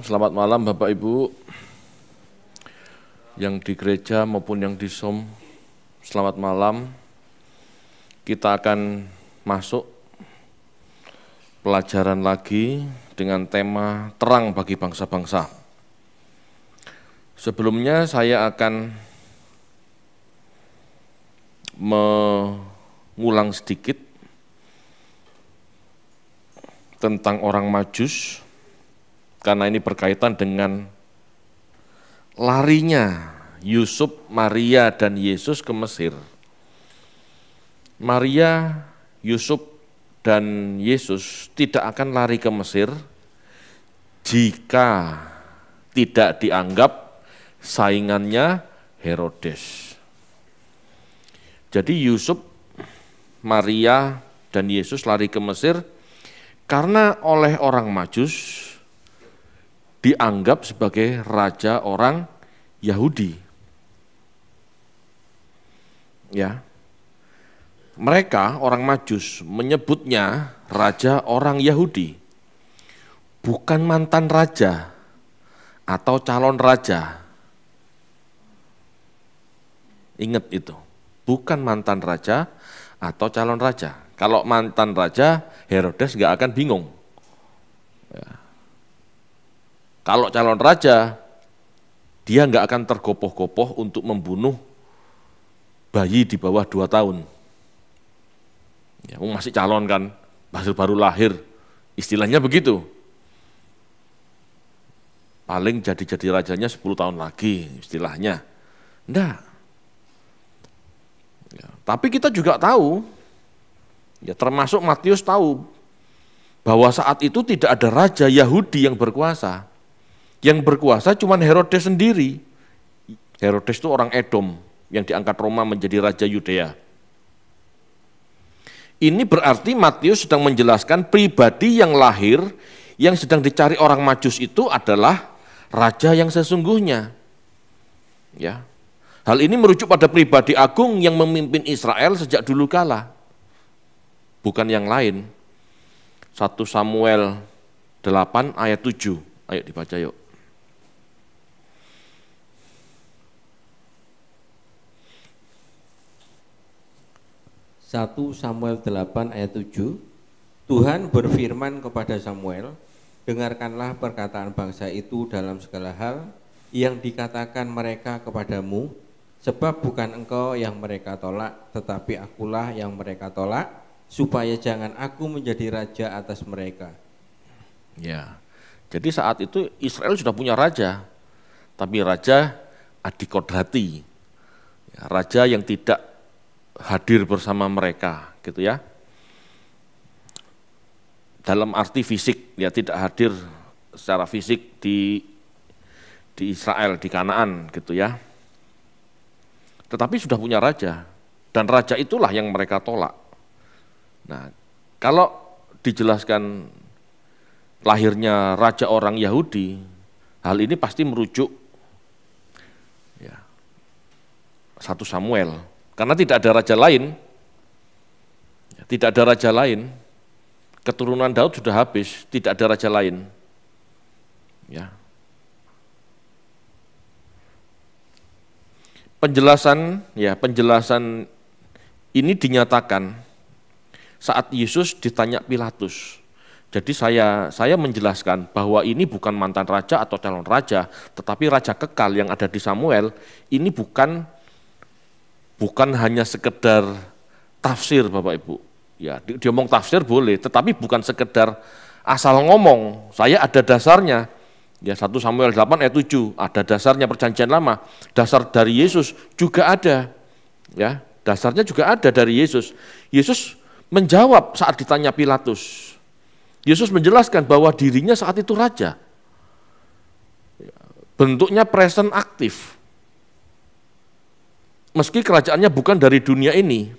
selamat malam Bapak Ibu yang di gereja maupun yang di SOM. Selamat malam. Kita akan masuk pelajaran lagi dengan tema terang bagi bangsa-bangsa. Sebelumnya saya akan mengulang sedikit tentang orang Majus karena ini berkaitan dengan larinya Yusuf, Maria, dan Yesus ke Mesir. Maria, Yusuf, dan Yesus tidak akan lari ke Mesir jika tidak dianggap saingannya Herodes. Jadi Yusuf, Maria, dan Yesus lari ke Mesir karena oleh orang Majus dianggap sebagai raja orang Yahudi. Ya. Mereka orang Majus menyebutnya raja orang Yahudi. Bukan mantan raja atau calon raja. Ingat itu. Bukan mantan raja atau calon raja. Kalau mantan raja, Herodes nggak akan bingung kalau calon raja, dia nggak akan tergopoh-gopoh untuk membunuh bayi di bawah dua tahun. Ya, masih calon kan, baru baru lahir, istilahnya begitu. Paling jadi-jadi rajanya 10 tahun lagi, istilahnya. Nggak. Ya, tapi kita juga tahu, ya termasuk Matius tahu, bahwa saat itu tidak ada raja Yahudi yang berkuasa. Yang berkuasa cuma Herodes sendiri. Herodes itu orang Edom yang diangkat Roma menjadi raja Yudea. Ini berarti Matius sedang menjelaskan pribadi yang lahir yang sedang dicari orang Majus itu adalah raja yang sesungguhnya. Ya. Hal ini merujuk pada pribadi agung yang memimpin Israel sejak dulu kala. Bukan yang lain. 1 Samuel 8 ayat 7. Ayo dibaca yuk. 1 Samuel 8 ayat 7 Tuhan berfirman kepada Samuel dengarkanlah perkataan bangsa itu dalam segala hal yang dikatakan mereka kepadamu sebab bukan engkau yang mereka tolak tetapi akulah yang mereka tolak supaya jangan aku menjadi raja atas mereka ya jadi saat itu Israel sudah punya raja tapi raja adikodrati ya, raja yang tidak hadir bersama mereka gitu ya. Dalam arti fisik ya tidak hadir secara fisik di di Israel di Kanaan gitu ya. Tetapi sudah punya raja dan raja itulah yang mereka tolak. Nah, kalau dijelaskan lahirnya raja orang Yahudi, hal ini pasti merujuk ya, satu Samuel karena tidak ada raja lain, tidak ada raja lain, keturunan Daud sudah habis, tidak ada raja lain. Ya. Penjelasan ya, penjelasan ini dinyatakan saat Yesus ditanya Pilatus. Jadi saya saya menjelaskan bahwa ini bukan mantan raja atau calon raja, tetapi raja kekal yang ada di Samuel, ini bukan bukan hanya sekedar tafsir Bapak Ibu. Ya, di, diomong tafsir boleh, tetapi bukan sekedar asal ngomong. Saya ada dasarnya. Ya 1 Samuel 8 ayat 7, ada dasarnya perjanjian lama. Dasar dari Yesus juga ada. Ya, dasarnya juga ada dari Yesus. Yesus menjawab saat ditanya Pilatus. Yesus menjelaskan bahwa dirinya saat itu raja. Ya, bentuknya present aktif, meski kerajaannya bukan dari dunia ini.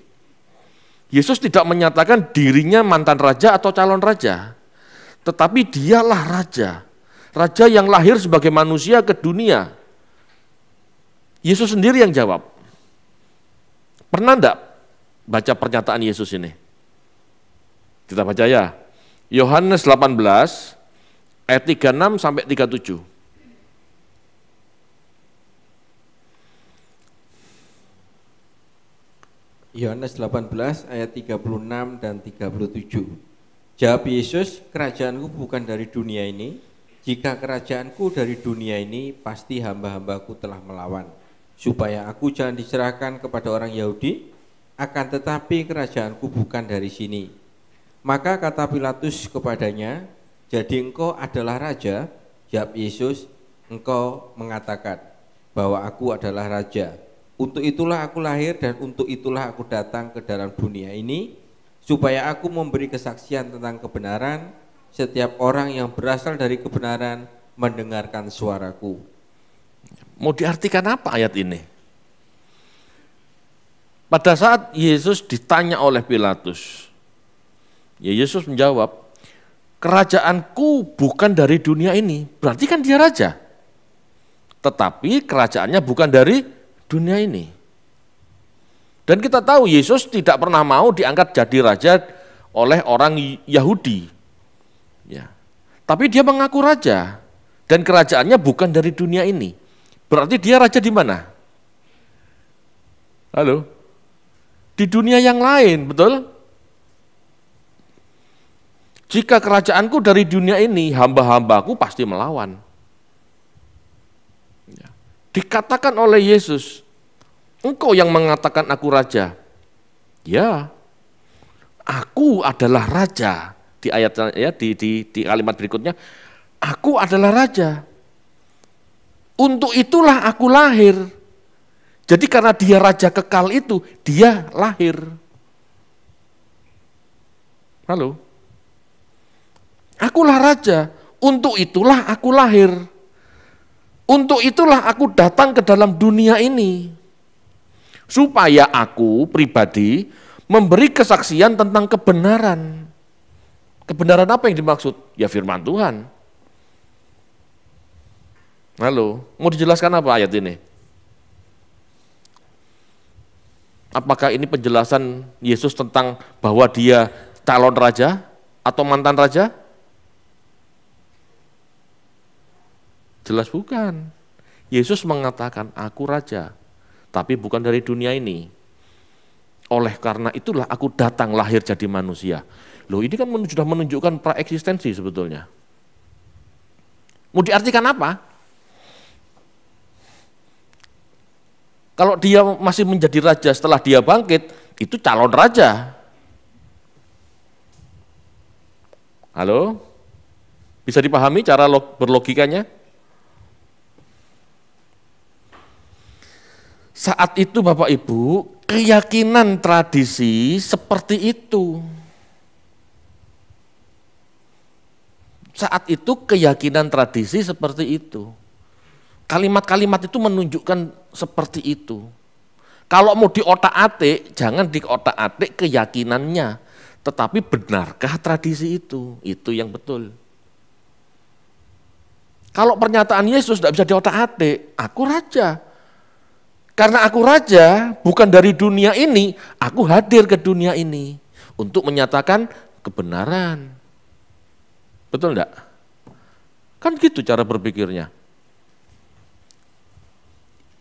Yesus tidak menyatakan dirinya mantan raja atau calon raja, tetapi dialah raja, raja yang lahir sebagai manusia ke dunia. Yesus sendiri yang jawab. Pernah enggak baca pernyataan Yesus ini? Kita baca ya. Yohanes 18 ayat 36 sampai 37. Yohanes 18 ayat 36 dan 37. Jawab Yesus, kerajaanku bukan dari dunia ini. Jika kerajaanku dari dunia ini, pasti hamba-hambaku telah melawan. Supaya aku jangan diserahkan kepada orang Yahudi, akan tetapi kerajaanku bukan dari sini. Maka kata Pilatus kepadanya, jadi engkau adalah raja? Jawab Yesus, engkau mengatakan bahwa aku adalah raja. Untuk itulah aku lahir dan untuk itulah aku datang ke dalam dunia ini supaya aku memberi kesaksian tentang kebenaran. Setiap orang yang berasal dari kebenaran mendengarkan suaraku. Mau diartikan apa ayat ini? Pada saat Yesus ditanya oleh Pilatus, ya Yesus menjawab, "Kerajaanku bukan dari dunia ini." Berarti kan dia raja. Tetapi kerajaannya bukan dari dunia ini. Dan kita tahu Yesus tidak pernah mau diangkat jadi raja oleh orang Yahudi. Ya. Tapi dia mengaku raja dan kerajaannya bukan dari dunia ini. Berarti dia raja di mana? Halo? Di dunia yang lain, betul? Jika kerajaanku dari dunia ini, hamba-hambaku pasti melawan. Ya. Dikatakan oleh Yesus, Engkau yang mengatakan aku raja. Ya, aku adalah raja. Di ayat ya di, di, di kalimat berikutnya, aku adalah raja. Untuk itulah aku lahir. Jadi karena dia raja kekal itu, dia lahir. Halo. Akulah raja, untuk itulah aku lahir. Untuk itulah aku datang ke dalam dunia ini supaya aku pribadi memberi kesaksian tentang kebenaran. Kebenaran apa yang dimaksud? Ya firman Tuhan. Halo, mau dijelaskan apa ayat ini? Apakah ini penjelasan Yesus tentang bahwa dia calon raja atau mantan raja? Jelas bukan. Yesus mengatakan, aku raja tapi bukan dari dunia ini. Oleh karena itulah aku datang lahir jadi manusia. Loh ini kan sudah menunjukkan praeksistensi sebetulnya. Mau diartikan apa? Kalau dia masih menjadi raja setelah dia bangkit, itu calon raja. Halo? Bisa dipahami cara berlogikanya? Saat itu Bapak Ibu, keyakinan tradisi seperti itu. Saat itu keyakinan tradisi seperti itu. Kalimat-kalimat itu menunjukkan seperti itu. Kalau mau di otak atik jangan di otak atik keyakinannya. Tetapi benarkah tradisi itu? Itu yang betul. Kalau pernyataan Yesus tidak bisa di otak atik aku raja. Karena aku raja, bukan dari dunia ini, aku hadir ke dunia ini untuk menyatakan kebenaran. Betul enggak? Kan gitu cara berpikirnya.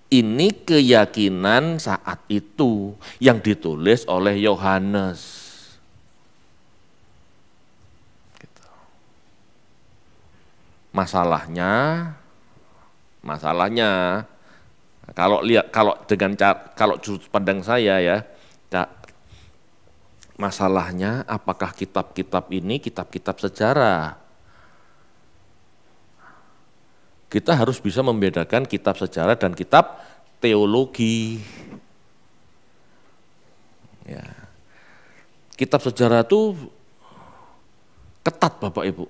Ini keyakinan saat itu yang ditulis oleh Yohanes. Gitu. Masalahnya, masalahnya kalau lihat kalau dengan cara, kalau sudut pandang saya ya, masalahnya apakah kitab-kitab ini kitab-kitab sejarah? Kita harus bisa membedakan kitab sejarah dan kitab teologi. Ya. Kitab sejarah itu ketat Bapak Ibu.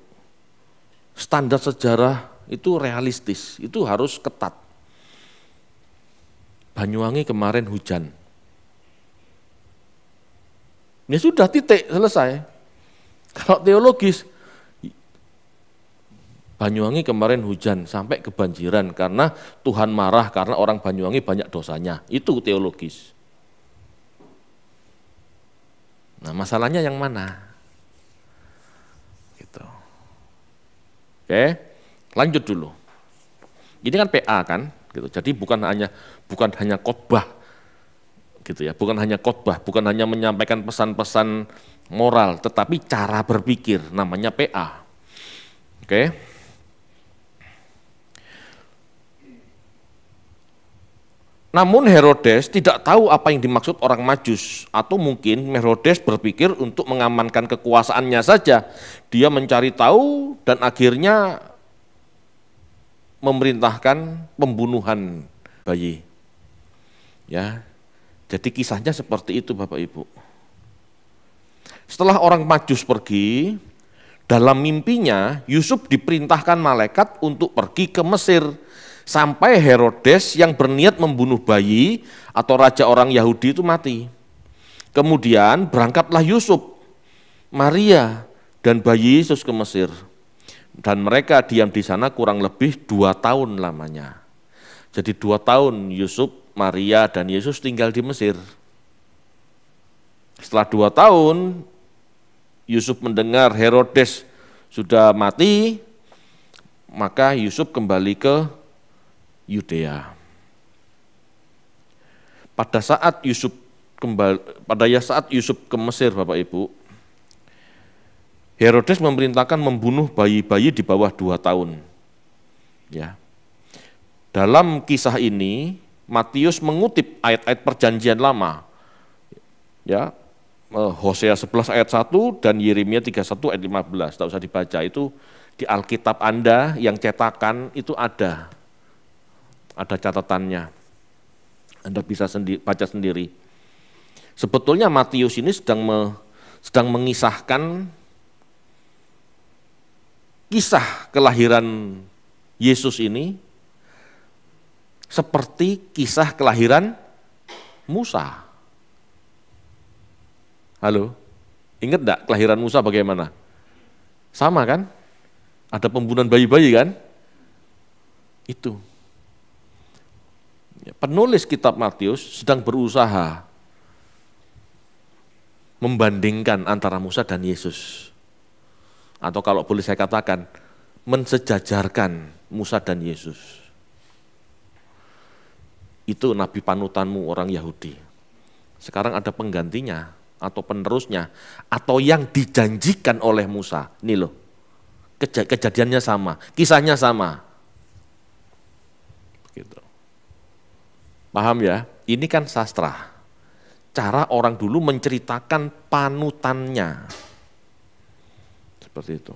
Standar sejarah itu realistis, itu harus ketat. Banyuwangi kemarin hujan. Ya sudah titik selesai. Kalau teologis Banyuwangi kemarin hujan sampai kebanjiran karena Tuhan marah karena orang Banyuwangi banyak dosanya. Itu teologis. Nah, masalahnya yang mana? Gitu. Oke. Lanjut dulu. Ini kan PA kan? gitu. Jadi bukan hanya bukan hanya khotbah gitu ya, bukan hanya khotbah, bukan hanya menyampaikan pesan-pesan moral, tetapi cara berpikir namanya PA. Oke. Namun Herodes tidak tahu apa yang dimaksud orang Majus atau mungkin Herodes berpikir untuk mengamankan kekuasaannya saja dia mencari tahu dan akhirnya memerintahkan pembunuhan bayi. Ya. Jadi kisahnya seperti itu Bapak Ibu. Setelah orang Majus pergi, dalam mimpinya Yusuf diperintahkan malaikat untuk pergi ke Mesir sampai Herodes yang berniat membunuh bayi atau raja orang Yahudi itu mati. Kemudian berangkatlah Yusuf, Maria, dan bayi Yesus ke Mesir. Dan mereka diam di sana kurang lebih dua tahun lamanya. Jadi dua tahun Yusuf, Maria, dan Yesus tinggal di Mesir. Setelah dua tahun, Yusuf mendengar Herodes sudah mati, maka Yusuf kembali ke Yudea. Pada saat Yusuf kembali, pada saat Yusuf ke Mesir, Bapak Ibu, Herodes memerintahkan membunuh bayi-bayi di bawah dua tahun. Ya. Dalam kisah ini, Matius mengutip ayat-ayat perjanjian lama. Ya, eh, Hosea 11 ayat 1 dan Yeremia 31 ayat 15. Tidak usah dibaca, itu di Alkitab Anda yang cetakan itu ada. Ada catatannya. Anda bisa sendi baca sendiri. Sebetulnya Matius ini sedang me sedang mengisahkan kisah kelahiran Yesus ini seperti kisah kelahiran Musa. Halo, ingat tidak kelahiran Musa bagaimana? Sama kan? Ada pembunuhan bayi-bayi kan? Itu. Penulis kitab Matius sedang berusaha membandingkan antara Musa dan Yesus atau kalau boleh saya katakan mensejajarkan Musa dan Yesus. Itu nabi panutanmu orang Yahudi. Sekarang ada penggantinya atau penerusnya atau yang dijanjikan oleh Musa. Nih loh. Kej kejadiannya sama, kisahnya sama. Begitu. Paham ya? Ini kan sastra. Cara orang dulu menceritakan panutannya. Seperti itu.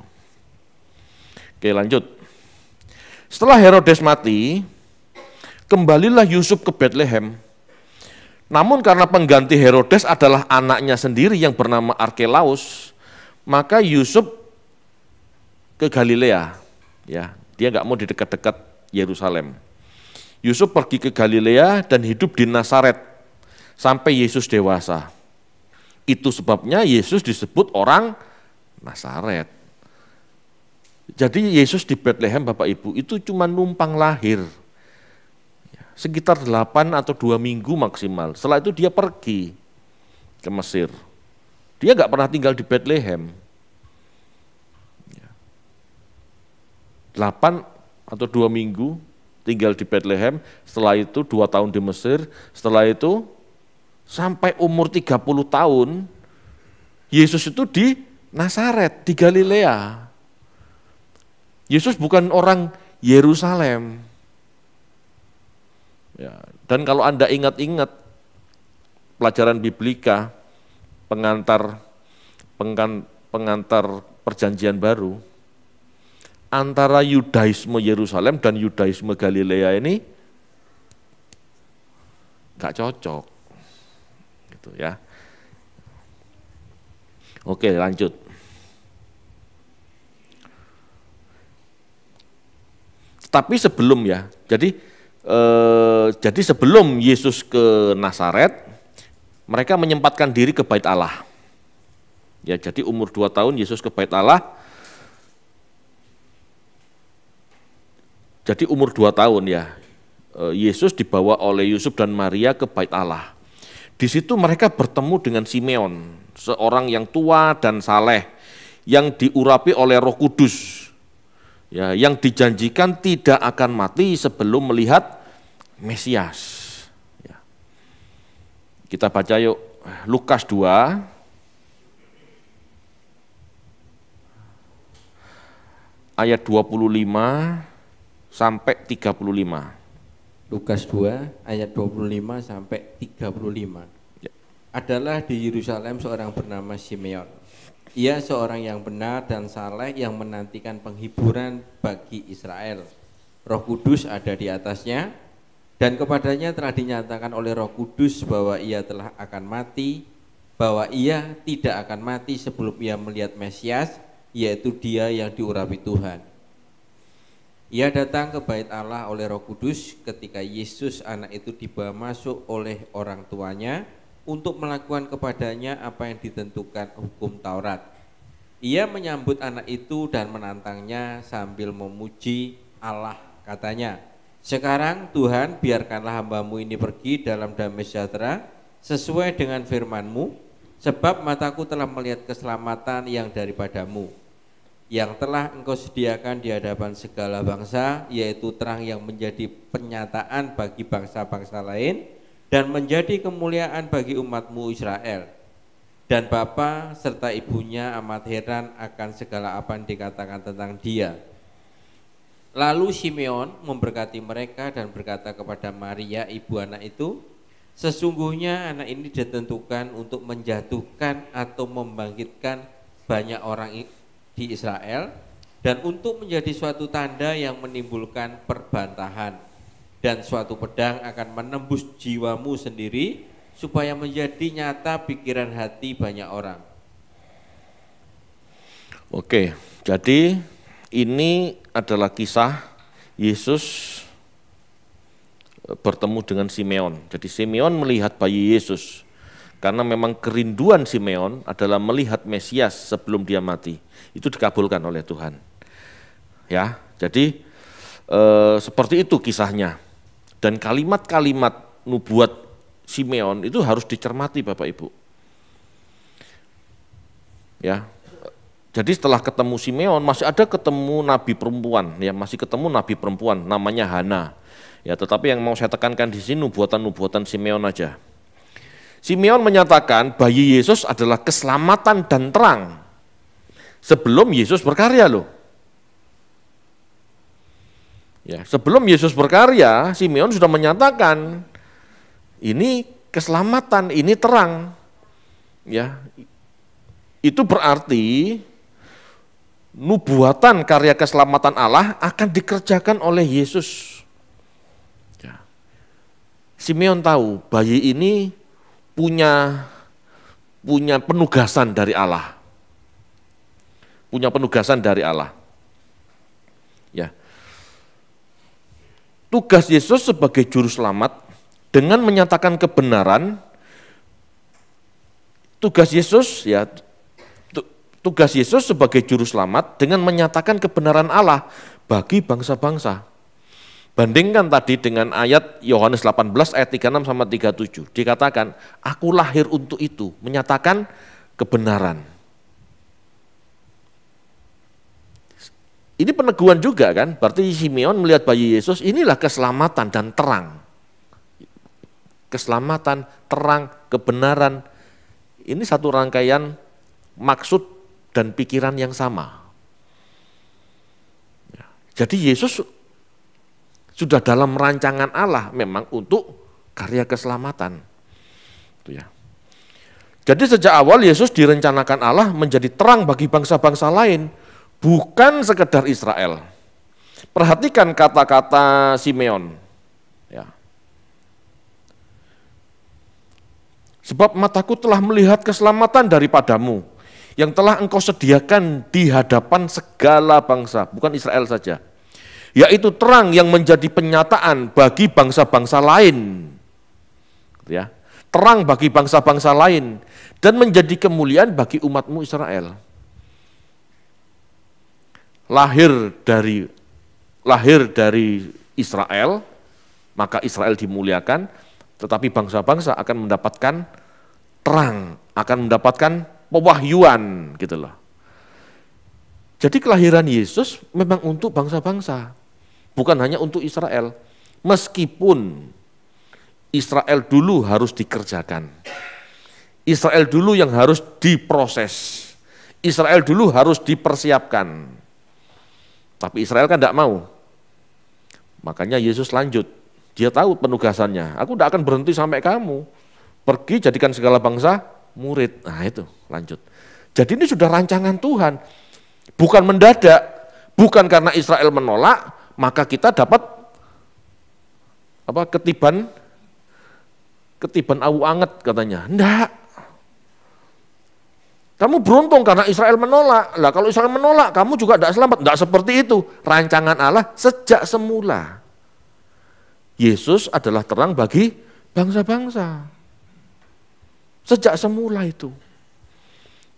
Oke lanjut. Setelah Herodes mati, kembalilah Yusuf ke Bethlehem. Namun karena pengganti Herodes adalah anaknya sendiri yang bernama Arkelaus, maka Yusuf ke Galilea. Ya, dia nggak mau di dekat-dekat Yerusalem. Yusuf pergi ke Galilea dan hidup di Nasaret sampai Yesus dewasa. Itu sebabnya Yesus disebut orang Nasaret. Jadi Yesus di Bethlehem Bapak Ibu itu cuma numpang lahir. Ya, sekitar 8 atau dua minggu maksimal. Setelah itu dia pergi ke Mesir. Dia nggak pernah tinggal di Bethlehem. 8 ya. atau dua minggu tinggal di Bethlehem, setelah itu dua tahun di Mesir, setelah itu sampai umur 30 tahun Yesus itu di Nasaret di Galilea. Yesus bukan orang Yerusalem. Ya, dan kalau Anda ingat-ingat pelajaran biblika pengantar pengantar perjanjian baru antara Yudaisme Yerusalem dan Yudaisme Galilea ini nggak cocok gitu ya oke lanjut Tapi sebelum ya, jadi eh, jadi sebelum Yesus ke Nazaret, mereka menyempatkan diri ke bait Allah. Ya, jadi umur dua tahun Yesus ke bait Allah. Jadi umur dua tahun ya, eh, Yesus dibawa oleh Yusuf dan Maria ke bait Allah. Di situ mereka bertemu dengan Simeon, seorang yang tua dan saleh, yang diurapi oleh Roh Kudus ya, yang dijanjikan tidak akan mati sebelum melihat Mesias. Ya. Kita baca yuk Lukas 2 ayat 25 sampai 35. Lukas 2 ayat 25 sampai 35. Ya. Adalah di Yerusalem seorang bernama Simeon ia seorang yang benar dan saleh yang menantikan penghiburan bagi Israel. Roh Kudus ada di atasnya dan kepadanya telah dinyatakan oleh Roh Kudus bahwa ia telah akan mati, bahwa ia tidak akan mati sebelum ia melihat Mesias, yaitu dia yang diurapi Tuhan. Ia datang ke bait Allah oleh Roh Kudus ketika Yesus anak itu dibawa masuk oleh orang tuanya untuk melakukan kepadanya apa yang ditentukan hukum Taurat. Ia menyambut anak itu dan menantangnya sambil memuji Allah katanya, sekarang Tuhan biarkanlah hambamu ini pergi dalam damai sejahtera sesuai dengan firmanmu, sebab mataku telah melihat keselamatan yang daripadamu, yang telah engkau sediakan di hadapan segala bangsa, yaitu terang yang menjadi penyataan bagi bangsa-bangsa lain, dan menjadi kemuliaan bagi umatmu Israel. Dan bapa serta ibunya amat heran akan segala apa yang dikatakan tentang dia. Lalu Simeon memberkati mereka dan berkata kepada Maria ibu anak itu, Sesungguhnya anak ini ditentukan untuk menjatuhkan atau membangkitkan banyak orang di Israel dan untuk menjadi suatu tanda yang menimbulkan perbantahan dan suatu pedang akan menembus jiwamu sendiri supaya menjadi nyata pikiran hati banyak orang. Oke, jadi ini adalah kisah Yesus eh, bertemu dengan Simeon. Jadi Simeon melihat bayi Yesus karena memang kerinduan Simeon adalah melihat Mesias sebelum dia mati. Itu dikabulkan oleh Tuhan. Ya, jadi e, seperti itu kisahnya. Dan kalimat-kalimat nubuat Simeon itu harus dicermati Bapak Ibu. Ya. Jadi setelah ketemu Simeon masih ada ketemu nabi perempuan ya, masih ketemu nabi perempuan namanya Hana. Ya, tetapi yang mau saya tekankan di sini nubuatan-nubuatan Simeon aja. Simeon menyatakan bayi Yesus adalah keselamatan dan terang sebelum Yesus berkarya loh. Ya, sebelum Yesus berkarya, Simeon sudah menyatakan ini keselamatan, ini terang. Ya. Itu berarti nubuatan karya keselamatan Allah akan dikerjakan oleh Yesus. Ya. Simeon tahu bayi ini punya punya penugasan dari Allah. Punya penugasan dari Allah. Ya tugas Yesus sebagai juru selamat dengan menyatakan kebenaran tugas Yesus ya tugas Yesus sebagai juru selamat dengan menyatakan kebenaran Allah bagi bangsa-bangsa. Bandingkan tadi dengan ayat Yohanes 18 ayat 36 sama 37. Dikatakan, aku lahir untuk itu, menyatakan kebenaran. Ini peneguhan juga kan, berarti Simeon melihat bayi Yesus inilah keselamatan dan terang. Keselamatan, terang, kebenaran. Ini satu rangkaian maksud dan pikiran yang sama. Ya. Jadi Yesus sudah dalam rancangan Allah memang untuk karya keselamatan. Ya. Jadi sejak awal Yesus direncanakan Allah menjadi terang bagi bangsa-bangsa lain bukan sekedar Israel. Perhatikan kata-kata Simeon. Ya. Sebab mataku telah melihat keselamatan daripadamu yang telah engkau sediakan di hadapan segala bangsa, bukan Israel saja. Yaitu terang yang menjadi penyataan bagi bangsa-bangsa lain. Gitu ya. Terang bagi bangsa-bangsa lain dan menjadi kemuliaan bagi umatmu Israel lahir dari lahir dari Israel, maka Israel dimuliakan, tetapi bangsa-bangsa akan mendapatkan terang, akan mendapatkan pewahyuan gitu loh. Jadi kelahiran Yesus memang untuk bangsa-bangsa, bukan hanya untuk Israel. Meskipun Israel dulu harus dikerjakan. Israel dulu yang harus diproses. Israel dulu harus dipersiapkan. Tapi Israel kan tidak mau. Makanya Yesus lanjut. Dia tahu penugasannya. Aku tidak akan berhenti sampai kamu. Pergi jadikan segala bangsa murid. Nah itu lanjut. Jadi ini sudah rancangan Tuhan. Bukan mendadak. Bukan karena Israel menolak. Maka kita dapat apa ketiban ketiban awu anget katanya. Enggak. Kamu beruntung karena Israel menolak. Lah kalau Israel menolak, kamu juga tidak selamat. Tidak seperti itu. Rancangan Allah sejak semula. Yesus adalah terang bagi bangsa-bangsa. Sejak semula itu.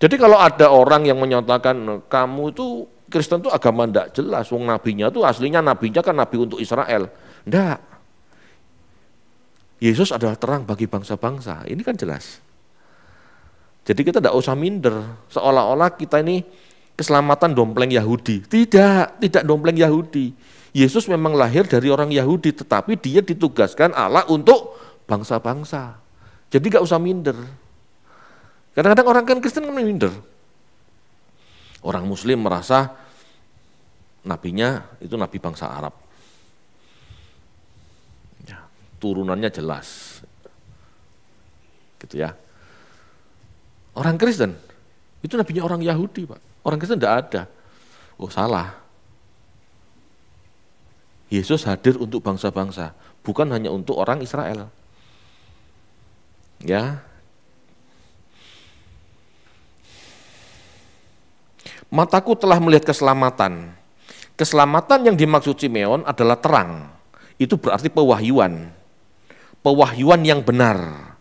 Jadi kalau ada orang yang menyatakan kamu itu Kristen itu agama tidak jelas, wong nabinya itu aslinya nabinya kan nabi untuk Israel. Tidak. Yesus adalah terang bagi bangsa-bangsa. Ini kan jelas. Jadi kita tidak usah minder, seolah-olah kita ini keselamatan dompleng Yahudi. Tidak, tidak dompleng Yahudi. Yesus memang lahir dari orang Yahudi, tetapi dia ditugaskan Allah untuk bangsa-bangsa. Jadi gak usah minder. Kadang-kadang orang kan Kristen kan minder. Orang Muslim merasa nabinya itu nabi bangsa Arab. Ya, turunannya jelas. Gitu ya. Orang Kristen. Itu nabinya orang Yahudi, Pak. Orang Kristen tidak ada. Oh, salah. Yesus hadir untuk bangsa-bangsa, bukan hanya untuk orang Israel. Ya. Mataku telah melihat keselamatan. Keselamatan yang dimaksud Simeon adalah terang. Itu berarti pewahyuan. Pewahyuan yang benar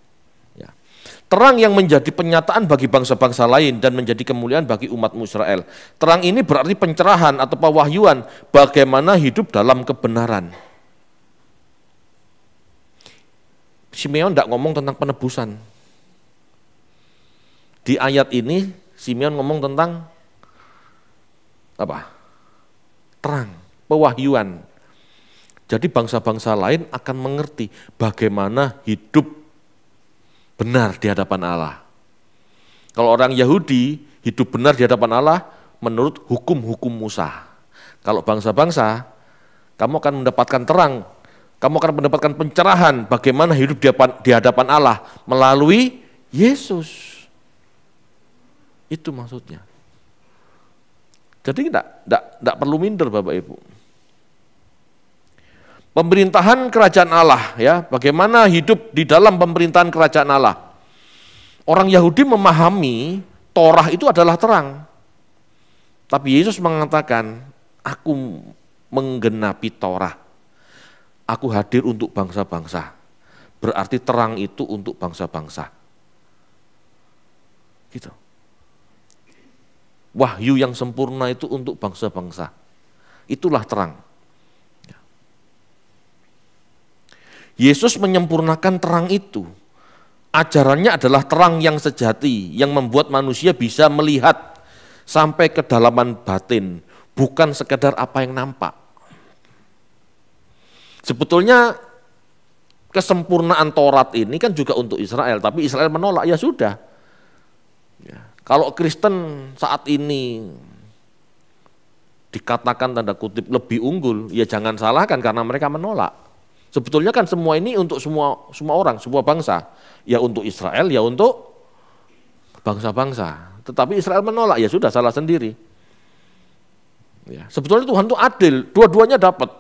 Terang yang menjadi penyataan bagi bangsa-bangsa lain dan menjadi kemuliaan bagi umatmu Israel. Terang ini berarti pencerahan atau pewahyuan bagaimana hidup dalam kebenaran. Simeon tidak ngomong tentang penebusan. Di ayat ini Simeon ngomong tentang apa? Terang, pewahyuan. Jadi bangsa-bangsa lain akan mengerti bagaimana hidup benar di hadapan Allah. Kalau orang Yahudi hidup benar di hadapan Allah menurut hukum-hukum Musa. Kalau bangsa-bangsa, kamu akan mendapatkan terang, kamu akan mendapatkan pencerahan bagaimana hidup di hadapan, Allah melalui Yesus. Itu maksudnya. Jadi tidak perlu minder Bapak Ibu pemerintahan kerajaan Allah ya, bagaimana hidup di dalam pemerintahan kerajaan Allah. Orang Yahudi memahami Torah itu adalah terang. Tapi Yesus mengatakan, aku menggenapi Torah. Aku hadir untuk bangsa-bangsa. Berarti terang itu untuk bangsa-bangsa. Gitu. Wahyu yang sempurna itu untuk bangsa-bangsa. Itulah terang. Yesus menyempurnakan terang itu. Ajarannya adalah terang yang sejati, yang membuat manusia bisa melihat sampai kedalaman batin, bukan sekedar apa yang nampak. Sebetulnya kesempurnaan Taurat ini kan juga untuk Israel, tapi Israel menolak, ya sudah. Ya. Kalau Kristen saat ini dikatakan tanda kutip lebih unggul, ya jangan salahkan karena mereka menolak. Sebetulnya kan semua ini untuk semua semua orang, semua bangsa. Ya untuk Israel, ya untuk bangsa-bangsa. Tetapi Israel menolak, ya sudah salah sendiri. Ya, sebetulnya Tuhan itu adil, dua-duanya dapat.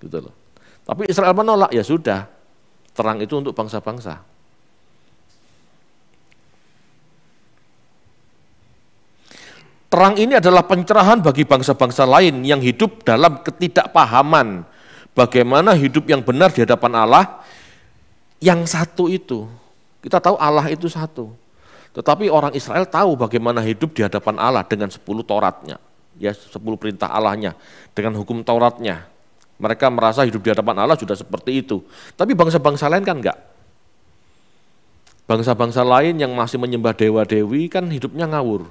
Gitu loh. Tapi Israel menolak, ya sudah. Terang itu untuk bangsa-bangsa. Terang ini adalah pencerahan bagi bangsa-bangsa lain yang hidup dalam ketidakpahaman Bagaimana hidup yang benar di hadapan Allah yang satu itu. Kita tahu Allah itu satu. Tetapi orang Israel tahu bagaimana hidup di hadapan Allah dengan sepuluh Toratnya ya sepuluh perintah Allahnya, dengan hukum Tauratnya. Mereka merasa hidup di hadapan Allah sudah seperti itu. Tapi bangsa-bangsa lain kan enggak. Bangsa-bangsa lain yang masih menyembah dewa-dewi kan hidupnya ngawur.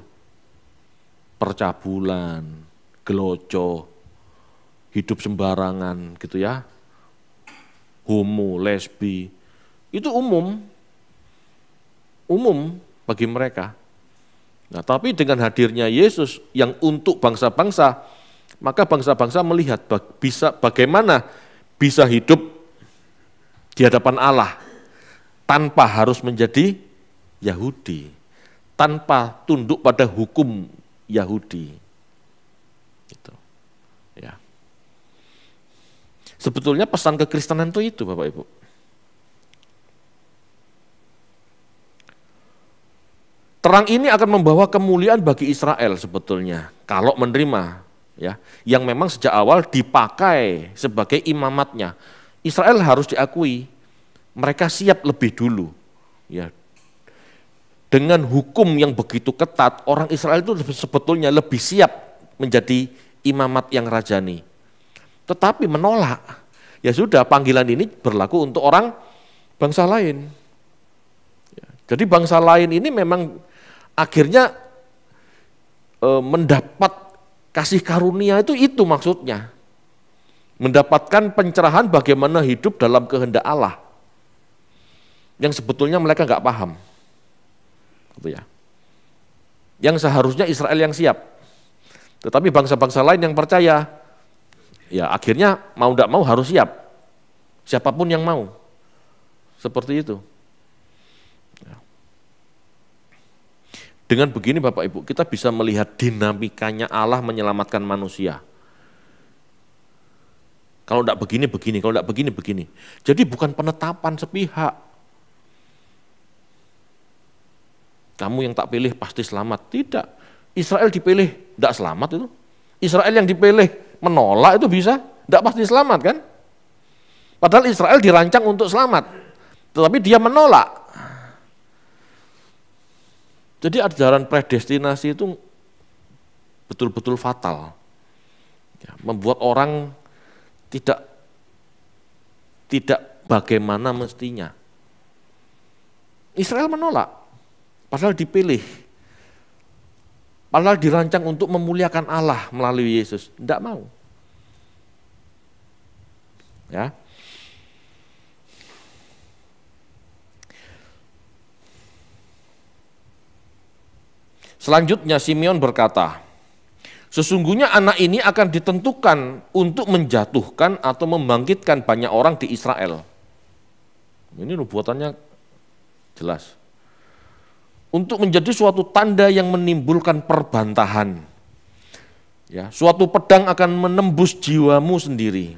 Percabulan, gelocoh, hidup sembarangan gitu ya. Homo, lesbi, itu umum. Umum bagi mereka. Nah, tapi dengan hadirnya Yesus yang untuk bangsa-bangsa, maka bangsa-bangsa melihat bisa bagaimana bisa hidup di hadapan Allah tanpa harus menjadi Yahudi, tanpa tunduk pada hukum Yahudi. Sebetulnya pesan kekristenan itu itu Bapak Ibu. Terang ini akan membawa kemuliaan bagi Israel sebetulnya kalau menerima ya yang memang sejak awal dipakai sebagai imamatnya. Israel harus diakui mereka siap lebih dulu ya. Dengan hukum yang begitu ketat, orang Israel itu sebetulnya lebih siap menjadi imamat yang rajani tetapi menolak, ya sudah panggilan ini berlaku untuk orang bangsa lain. Ya, jadi bangsa lain ini memang akhirnya e, mendapat kasih karunia itu itu maksudnya. Mendapatkan pencerahan bagaimana hidup dalam kehendak Allah. Yang sebetulnya mereka nggak paham. Gitu ya. Yang seharusnya Israel yang siap. Tetapi bangsa-bangsa lain yang percaya, Ya akhirnya mau tidak mau harus siap. Siapapun yang mau. Seperti itu. Ya. Dengan begini Bapak Ibu, kita bisa melihat dinamikanya Allah menyelamatkan manusia. Kalau tidak begini, begini. Kalau tidak begini, begini. Jadi bukan penetapan sepihak. Kamu yang tak pilih pasti selamat. Tidak. Israel dipilih, tidak selamat itu. Israel yang dipilih, menolak itu bisa, tidak pasti selamat kan? Padahal Israel dirancang untuk selamat, tetapi dia menolak. Jadi ajaran predestinasi itu betul-betul fatal. Ya, membuat orang tidak tidak bagaimana mestinya. Israel menolak, padahal dipilih. Padahal dirancang untuk memuliakan Allah melalui Yesus. Tidak mau. Ya. Selanjutnya Simeon berkata, Sesungguhnya anak ini akan ditentukan untuk menjatuhkan atau membangkitkan banyak orang di Israel. Ini nubuatannya jelas. Untuk menjadi suatu tanda yang menimbulkan perbantahan. Ya, suatu pedang akan menembus jiwamu sendiri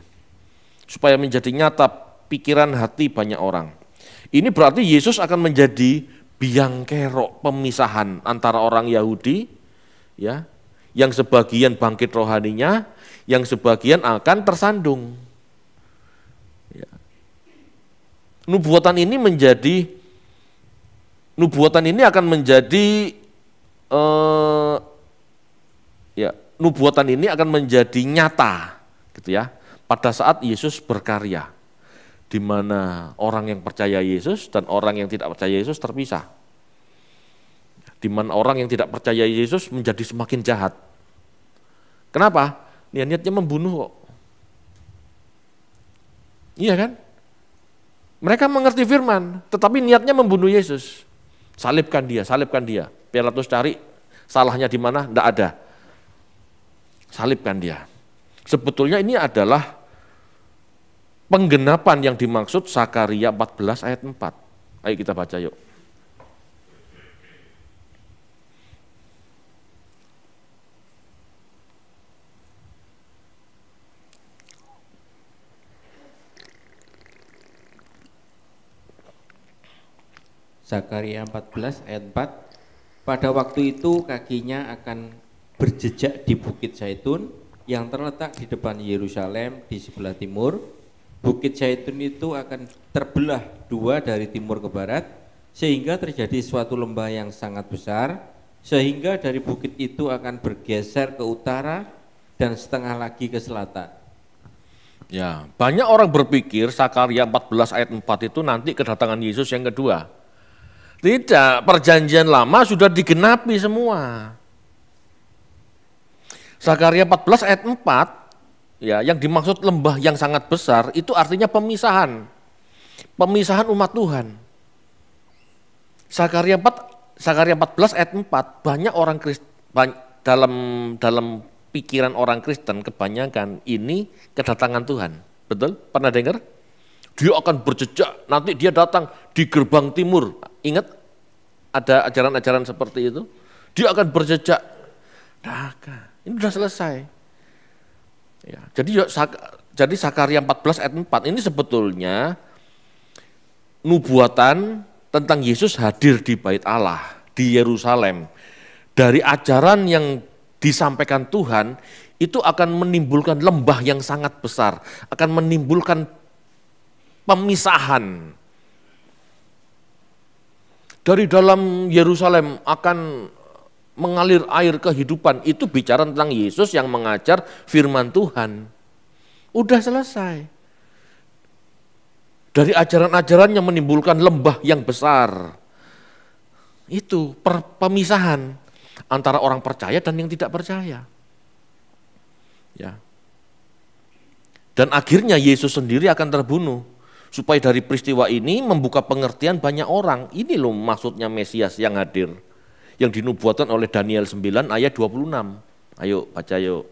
supaya menjadi nyata pikiran hati banyak orang. Ini berarti Yesus akan menjadi biang kerok pemisahan antara orang Yahudi ya, yang sebagian bangkit rohaninya, yang sebagian akan tersandung. Ya. Nubuatan ini menjadi nubuatan ini akan menjadi eh, ya nubuatan ini akan menjadi nyata gitu ya pada saat Yesus berkarya, di mana orang yang percaya Yesus dan orang yang tidak percaya Yesus terpisah. Di mana orang yang tidak percaya Yesus menjadi semakin jahat. Kenapa? niat niatnya membunuh kok. Iya kan? Mereka mengerti firman, tetapi niatnya membunuh Yesus. Salibkan dia, salibkan dia. Pilatus cari salahnya di mana? Tidak ada. Salibkan dia. Sebetulnya ini adalah penggenapan yang dimaksud Sakaria 14 ayat 4. Ayo kita baca yuk. Zakaria 14 ayat 4 Pada waktu itu kakinya akan berjejak di Bukit Zaitun yang terletak di depan Yerusalem di sebelah timur Bukit Zaitun itu akan terbelah dua dari timur ke barat sehingga terjadi suatu lembah yang sangat besar sehingga dari bukit itu akan bergeser ke utara dan setengah lagi ke selatan. Ya, banyak orang berpikir Sakaria 14 ayat 4 itu nanti kedatangan Yesus yang kedua. Tidak, perjanjian lama sudah digenapi semua. Sakaria 14 ayat 4 Ya, yang dimaksud lembah yang sangat besar itu artinya pemisahan. Pemisahan umat Tuhan. Sakaria 4 Sakaria 14 ayat 4 banyak orang Kristen dalam dalam pikiran orang Kristen kebanyakan ini kedatangan Tuhan. Betul? Pernah dengar? Dia akan berjejak, nanti dia datang di gerbang timur. Ingat ada ajaran-ajaran seperti itu? Dia akan berjejak. Daka, nah, ini sudah selesai Ya, jadi jadi Sakaria 14 ayat 4 ini sebetulnya nubuatan tentang Yesus hadir di Bait Allah di Yerusalem. Dari ajaran yang disampaikan Tuhan itu akan menimbulkan lembah yang sangat besar, akan menimbulkan pemisahan. Dari dalam Yerusalem akan mengalir air kehidupan itu bicara tentang Yesus yang mengajar firman Tuhan. Udah selesai. Dari ajaran-ajaran yang menimbulkan lembah yang besar. Itu per pemisahan antara orang percaya dan yang tidak percaya. Ya. Dan akhirnya Yesus sendiri akan terbunuh supaya dari peristiwa ini membuka pengertian banyak orang. Ini loh maksudnya Mesias yang hadir yang dinubuatkan oleh Daniel 9 ayat 26. Ayo baca yuk.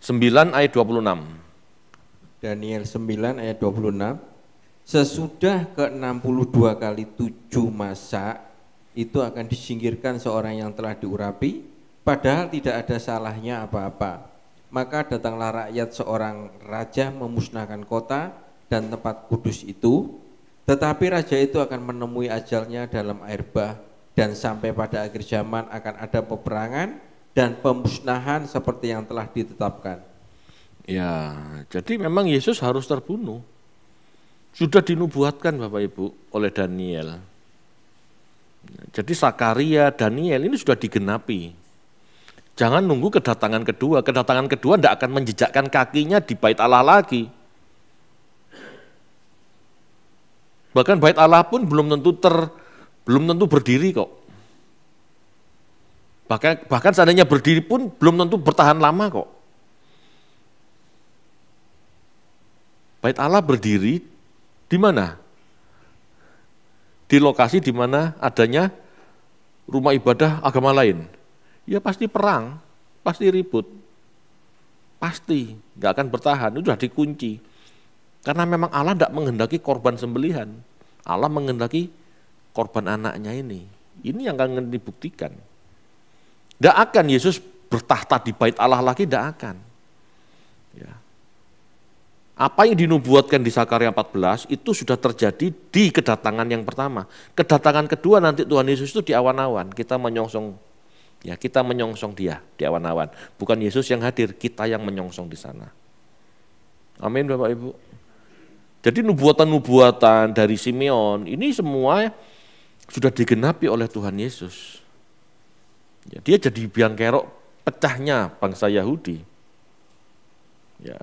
Sembilan ayat 26. Daniel 9 ayat 26. Sesudah ke-62 kali 7 masa itu akan disingkirkan seorang yang telah diurapi, padahal tidak ada salahnya apa-apa. Maka datanglah rakyat seorang raja memusnahkan kota, dan tempat kudus itu, tetapi raja itu akan menemui ajalnya dalam air bah dan sampai pada akhir zaman akan ada peperangan dan pemusnahan seperti yang telah ditetapkan. Ya, jadi memang Yesus harus terbunuh. Sudah dinubuatkan Bapak Ibu oleh Daniel. Jadi Sakaria, Daniel ini sudah digenapi. Jangan nunggu kedatangan kedua. Kedatangan kedua tidak akan menjejakkan kakinya di bait Allah lagi Bahkan bait Allah pun belum tentu ter belum tentu berdiri kok. Bahkan bahkan seandainya berdiri pun belum tentu bertahan lama kok. Bait Allah berdiri di mana? Di lokasi di mana adanya rumah ibadah agama lain. Ya pasti perang, pasti ribut. Pasti nggak akan bertahan, itu sudah dikunci. Karena memang Allah tidak menghendaki korban sembelihan. Allah menghendaki korban anaknya ini. Ini yang akan dibuktikan. Tidak akan Yesus bertahta di bait Allah lagi, tidak akan. Ya. Apa yang dinubuatkan di Sakaria 14 itu sudah terjadi di kedatangan yang pertama. Kedatangan kedua nanti Tuhan Yesus itu di awan-awan. Kita menyongsong ya kita menyongsong dia di awan-awan. Bukan Yesus yang hadir, kita yang menyongsong di sana. Amin Bapak Ibu. Jadi nubuatan-nubuatan dari Simeon ini semua sudah digenapi oleh Tuhan Yesus. Ya, dia jadi biang kerok pecahnya bangsa Yahudi. Ya.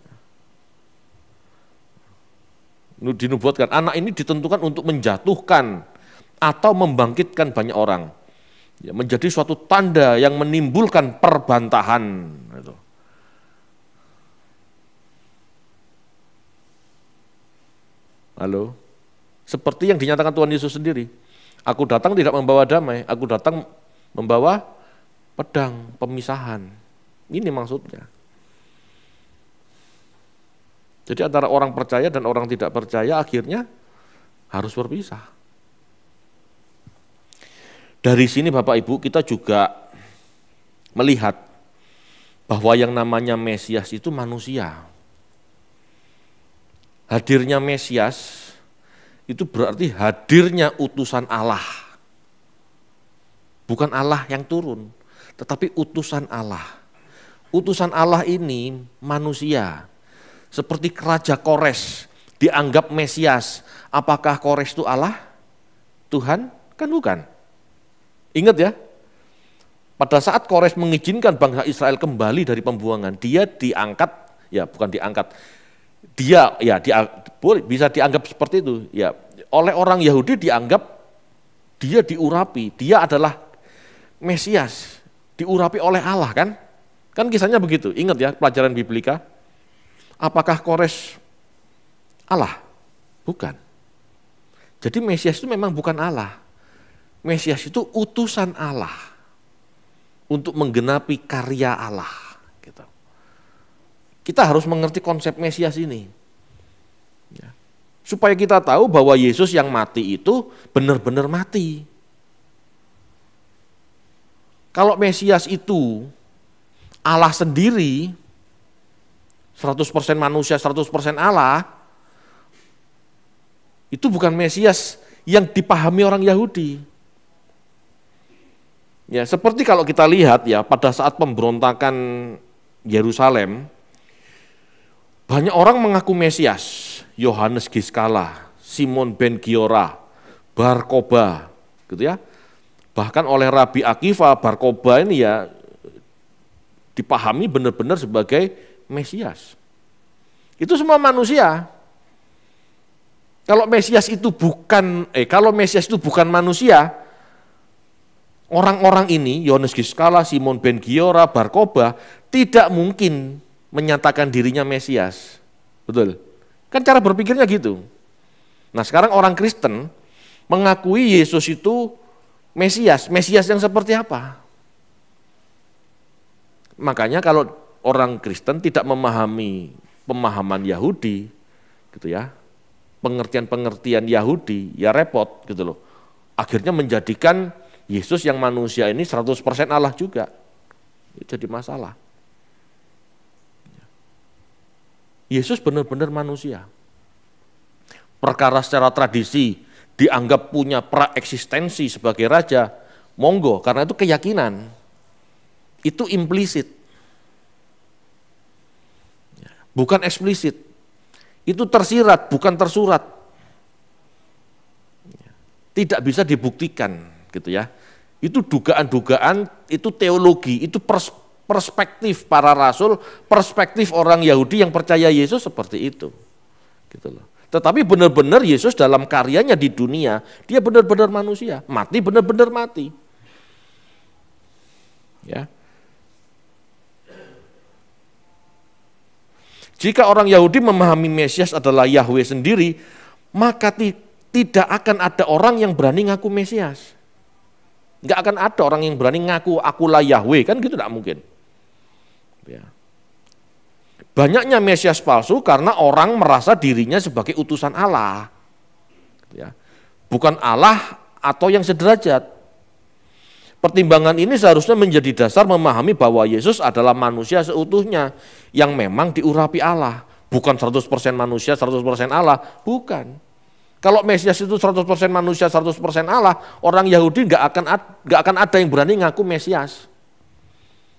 Dinubuatkan anak ini ditentukan untuk menjatuhkan atau membangkitkan banyak orang. Ya, menjadi suatu tanda yang menimbulkan perbantahan. Gitu. Halo. Seperti yang dinyatakan Tuhan Yesus sendiri. Aku datang tidak membawa damai, aku datang membawa pedang pemisahan. Ini maksudnya. Jadi antara orang percaya dan orang tidak percaya akhirnya harus berpisah. Dari sini Bapak Ibu kita juga melihat bahwa yang namanya Mesias itu manusia hadirnya Mesias itu berarti hadirnya utusan Allah. Bukan Allah yang turun, tetapi utusan Allah. Utusan Allah ini manusia. Seperti kerajaan Kores dianggap Mesias. Apakah Kores itu Allah? Tuhan? Kan bukan. Ingat ya, pada saat Kores mengizinkan bangsa Israel kembali dari pembuangan, dia diangkat, ya bukan diangkat, dia ya dia boleh bisa dianggap seperti itu ya oleh orang Yahudi dianggap dia diurapi dia adalah Mesias diurapi oleh Allah kan kan kisahnya begitu ingat ya pelajaran biblika apakah Kores Allah bukan jadi Mesias itu memang bukan Allah Mesias itu utusan Allah untuk menggenapi karya Allah kita harus mengerti konsep Mesias ini. Ya. Supaya kita tahu bahwa Yesus yang mati itu benar-benar mati. Kalau Mesias itu Allah sendiri, 100% manusia, 100% Allah, itu bukan Mesias yang dipahami orang Yahudi. Ya, seperti kalau kita lihat ya pada saat pemberontakan Yerusalem banyak orang mengaku Mesias, Yohanes Giskala, Simon Ben Giora, Barkoba, gitu ya. Bahkan oleh Rabi Akiva, Barkoba ini ya dipahami benar-benar sebagai Mesias. Itu semua manusia. Kalau Mesias itu bukan eh kalau Mesias itu bukan manusia, orang-orang ini Yohanes Giskala, Simon Ben Giora, Barkoba tidak mungkin menyatakan dirinya Mesias. Betul. Kan cara berpikirnya gitu. Nah sekarang orang Kristen mengakui Yesus itu Mesias. Mesias yang seperti apa? Makanya kalau orang Kristen tidak memahami pemahaman Yahudi, gitu ya, pengertian-pengertian Yahudi, ya repot gitu loh. Akhirnya menjadikan Yesus yang manusia ini 100% Allah juga. jadi masalah. Yesus benar-benar manusia. Perkara secara tradisi dianggap punya praeksistensi sebagai raja, monggo, karena itu keyakinan. Itu implisit. Bukan eksplisit. Itu tersirat, bukan tersurat. Tidak bisa dibuktikan gitu ya. Itu dugaan-dugaan, itu teologi, itu perspektif perspektif para rasul, perspektif orang Yahudi yang percaya Yesus seperti itu. Gitu loh. Tetapi benar-benar Yesus dalam karyanya di dunia, dia benar-benar manusia, mati benar-benar mati. Ya. Jika orang Yahudi memahami Mesias adalah Yahweh sendiri, maka tidak akan ada orang yang berani ngaku Mesias. Enggak akan ada orang yang berani ngaku akulah Yahweh, kan gitu tidak mungkin. Ya. Banyaknya Mesias palsu karena orang merasa dirinya sebagai utusan Allah. Ya. Bukan Allah atau yang sederajat. Pertimbangan ini seharusnya menjadi dasar memahami bahwa Yesus adalah manusia seutuhnya yang memang diurapi Allah. Bukan 100% manusia, 100% Allah. Bukan. Kalau Mesias itu 100% manusia, 100% Allah, orang Yahudi nggak akan akan ada yang berani ngaku Mesias.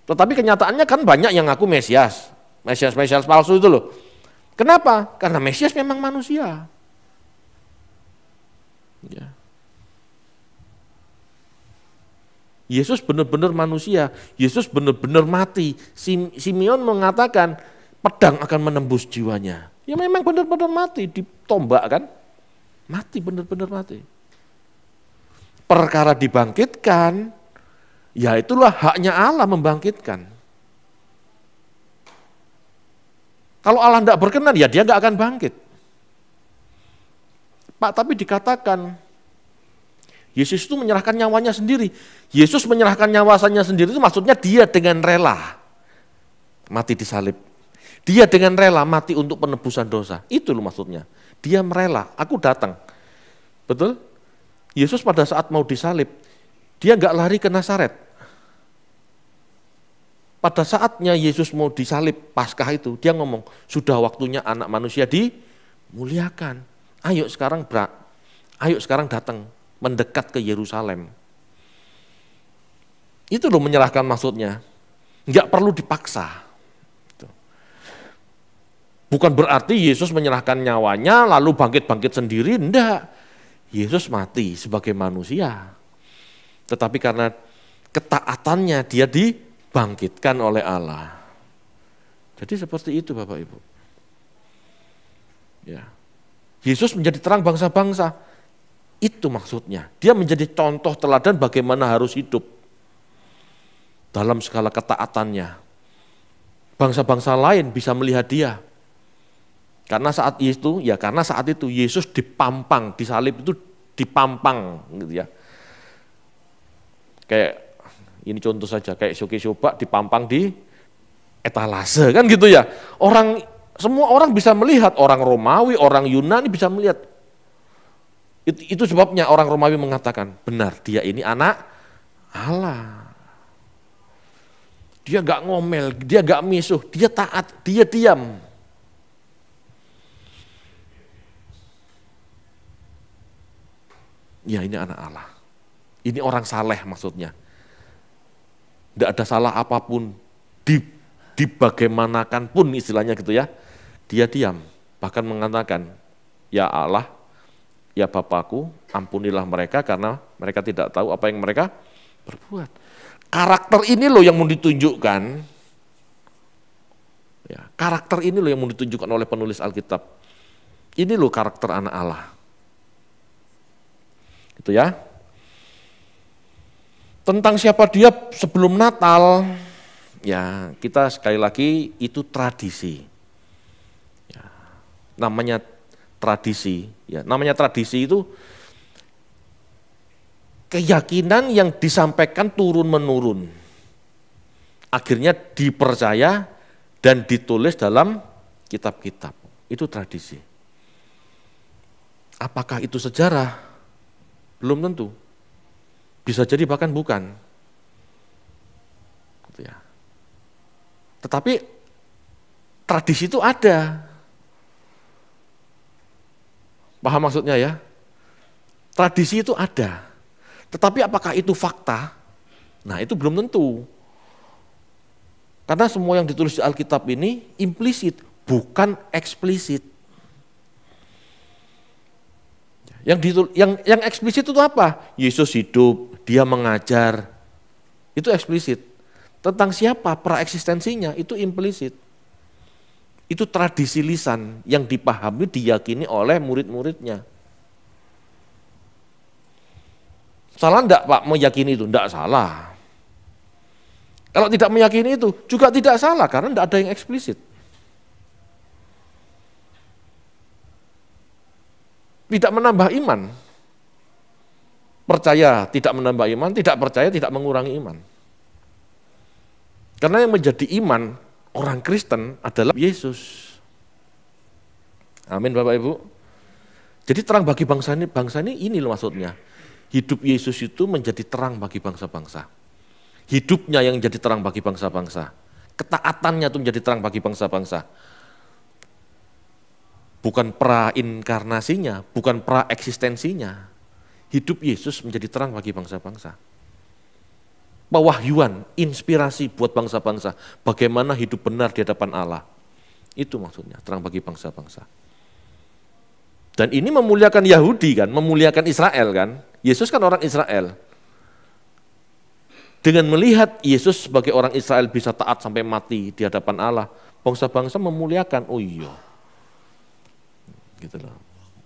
Tetapi kenyataannya kan banyak yang ngaku Mesias. Mesias-Mesias palsu itu loh. Kenapa? Karena Mesias memang manusia. Ya. Yesus benar-benar manusia, Yesus benar-benar mati. Simeon mengatakan pedang akan menembus jiwanya. Ya memang benar-benar mati, ditombak kan? Mati, benar-benar mati. Perkara dibangkitkan, Ya itulah haknya Allah membangkitkan. Kalau Allah tidak berkenan, ya dia nggak akan bangkit. Pak, tapi dikatakan Yesus itu menyerahkan nyawanya sendiri. Yesus menyerahkan nyawasannya sendiri itu maksudnya dia dengan rela mati di salib. Dia dengan rela mati untuk penebusan dosa. Itu loh maksudnya. Dia merela, aku datang. Betul? Yesus pada saat mau disalib, dia nggak lari ke Nasaret pada saatnya Yesus mau disalib Paskah itu, dia ngomong, sudah waktunya anak manusia dimuliakan. Ayo sekarang berak, ayo sekarang datang mendekat ke Yerusalem. Itu loh menyerahkan maksudnya. nggak perlu dipaksa. Gitu. Bukan berarti Yesus menyerahkan nyawanya lalu bangkit-bangkit sendiri, enggak. Yesus mati sebagai manusia. Tetapi karena ketaatannya dia di dibangkitkan oleh Allah. Jadi seperti itu Bapak Ibu. Ya. Yesus menjadi terang bangsa-bangsa. Itu maksudnya. Dia menjadi contoh teladan bagaimana harus hidup dalam segala ketaatannya. Bangsa-bangsa lain bisa melihat dia. Karena saat itu, ya karena saat itu Yesus dipampang, disalib itu dipampang gitu ya. Kayak ini contoh saja, kayak Shoki Shoba dipampang di etalase, kan gitu ya. Orang Semua orang bisa melihat, orang Romawi, orang Yunani bisa melihat. Itu, itu sebabnya orang Romawi mengatakan, benar dia ini anak Allah. Dia gak ngomel, dia gak misuh, dia taat, dia diam. Ya ini anak Allah. Ini orang saleh maksudnya tidak ada salah apapun, di, bagaimanakan pun istilahnya gitu ya, dia diam, bahkan mengatakan, ya Allah, ya Bapakku, ampunilah mereka karena mereka tidak tahu apa yang mereka berbuat. Karakter ini loh yang mau ditunjukkan, ya, karakter ini loh yang mau ditunjukkan oleh penulis Alkitab. Ini loh karakter anak Allah. Gitu ya. Tentang siapa dia sebelum Natal, ya kita sekali lagi itu tradisi. Ya, namanya tradisi, ya namanya tradisi itu keyakinan yang disampaikan turun menurun. Akhirnya dipercaya dan ditulis dalam kitab-kitab. Itu tradisi. Apakah itu sejarah? Belum tentu. Bisa jadi bahkan bukan. Gitu ya. Tetapi tradisi itu ada. Paham maksudnya ya? Tradisi itu ada. Tetapi apakah itu fakta? Nah itu belum tentu. Karena semua yang ditulis di Alkitab ini implisit, bukan eksplisit. Yang ditul, yang yang eksplisit itu apa? Yesus hidup, dia mengajar. Itu eksplisit. Tentang siapa eksistensinya itu implisit. Itu tradisi lisan yang dipahami, diyakini oleh murid-muridnya. Salah enggak Pak meyakini itu? Enggak salah. Kalau tidak meyakini itu juga tidak salah karena tidak ada yang eksplisit. tidak menambah iman. Percaya tidak menambah iman, tidak percaya tidak mengurangi iman. Karena yang menjadi iman orang Kristen adalah Yesus. Amin Bapak Ibu. Jadi terang bagi bangsa ini, bangsa ini ini loh maksudnya. Hidup Yesus itu menjadi terang bagi bangsa-bangsa. Hidupnya yang menjadi terang bagi bangsa-bangsa. Ketaatannya itu menjadi terang bagi bangsa-bangsa bukan pra inkarnasinya, bukan pra eksistensinya. Hidup Yesus menjadi terang bagi bangsa-bangsa. Pewahyuan, inspirasi buat bangsa-bangsa, bagaimana hidup benar di hadapan Allah. Itu maksudnya, terang bagi bangsa-bangsa. Dan ini memuliakan Yahudi kan, memuliakan Israel kan. Yesus kan orang Israel. Dengan melihat Yesus sebagai orang Israel bisa taat sampai mati di hadapan Allah, bangsa-bangsa memuliakan, oh iya, Gitu loh.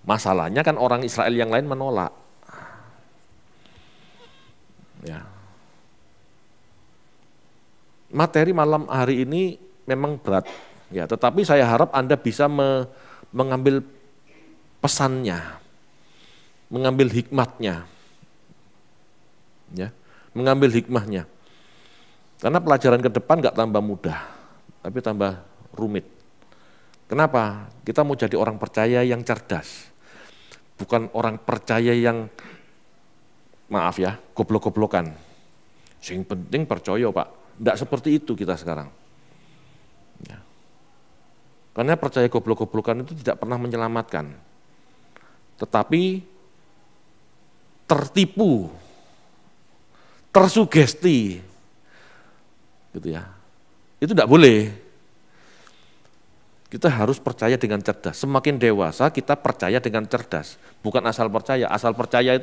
Masalahnya kan orang Israel yang lain menolak. Ya. Materi malam hari ini memang berat, ya. Tetapi saya harap Anda bisa me mengambil pesannya, mengambil hikmatnya, ya, mengambil hikmahnya. Karena pelajaran ke depan nggak tambah mudah, tapi tambah rumit. Kenapa? Kita mau jadi orang percaya yang cerdas. Bukan orang percaya yang maaf ya, goblok-goblokan. Yang penting percaya Pak. Tidak seperti itu kita sekarang. Ya. Karena percaya goblok-goblokan itu tidak pernah menyelamatkan. Tetapi tertipu, tersugesti, gitu ya. Itu tidak boleh. Kita harus percaya dengan cerdas. Semakin dewasa kita percaya dengan cerdas, bukan asal percaya. Asal percaya itu